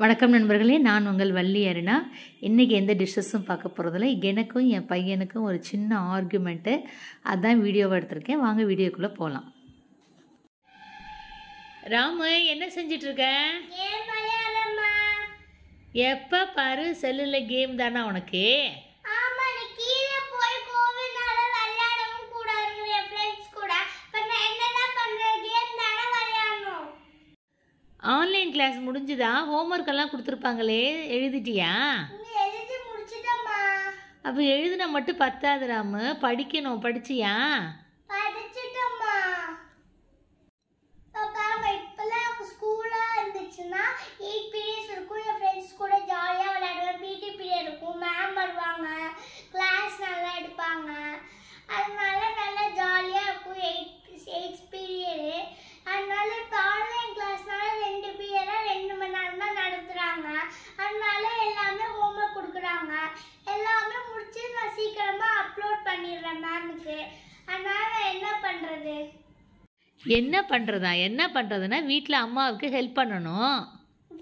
வணக்கம் நண்பர்களே நான் உங்கள் வள்ளி அருணா இன்றைக்கி எந்த டிஷ்ஷஸும் பார்க்க போகிறதில்ல எனக்கும் என் பையனுக்கும் ஒரு சின்ன ஆர்குமெண்ட்டு அதுதான் வீடியோவை எடுத்திருக்கேன் வாங்க வீடியோக்குள்ளே போகலாம் ராமு என்ன செஞ்சிட்ருக்க எப்போ பாரு செல்லில் கேம் தானா உனக்கு ஆன்லைன் கிளாஸ் முடிஞ்சுதான் எல்லாம் கொடுத்துருப்பாங்களே எழுதிட்டியா அப்போ எழுதின மட்டும் பத்தாது ராமு படிக்கணும் படிச்சியா இருந்துச்சுன்னா எயிட் e இருக்கும் என் ஃப்ரெண்ட்ஸ் கூட ஜாலியாக விளையாடுவேன் பிடி பீரியட் இருக்கும் மேம் வருவாங்க நல்லா எடுப்பாங்க அதனால நல்லா ஜாலியாக இருக்கும் எயிட் எயிட் பீரியடு பண்ணிடுறேன் மேமுக்கு அதனால் என்ன பண்ணுறது என்ன பண்ணுறதா என்ன பண்ணுறதுன்னா வீட்டில் அம்மாவுக்கு ஹெல்ப் பண்ணணும்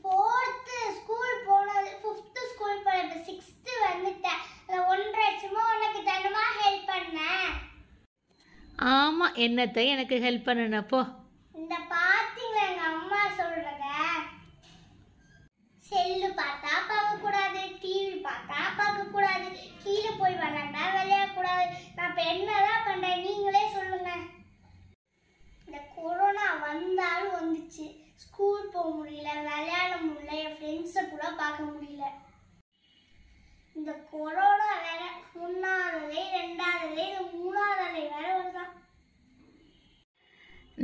ஃபோர்த்து ஸ்கூல் போனது ஃபிஃப்த்து ஸ்கூல் போனது சிக்ஸ்த்து வந்துட்டேன் ஒன்றரை வருஷமா உனக்கு தனமாக ஹெல்ப் பண்ணேன் ஆமாம் என்னத்தை எனக்கு ஹெல்ப் பண்ணுனப்போ படம் பார்க்க முடியல இந்த கொரோனா வேற ஒன்றாவது அலை ரெண்டாவது அலை மூணாவது அலை வேற வருதான்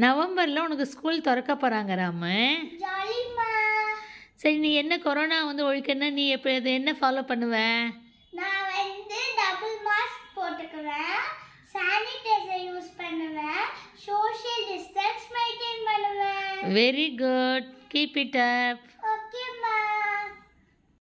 நவம்பர்ல உனக்கு ஸ்கூல் திறக்க போறாங்க ராம சரி நீ என்ன கொரோனா வந்து ஒழிக்கணும்னா நீ எப்ப அது என்ன ஃபாலோ பண்ணுவ நான் வந்து டபுள் மாஸ்க் போட்டுக்குவேன் சானிடைசர் யூஸ் பண்ணுவேன் சோஷியல் டிஸ்டன்ஸ் மெயின்டைன் பண்ணுவேன் very good keep it up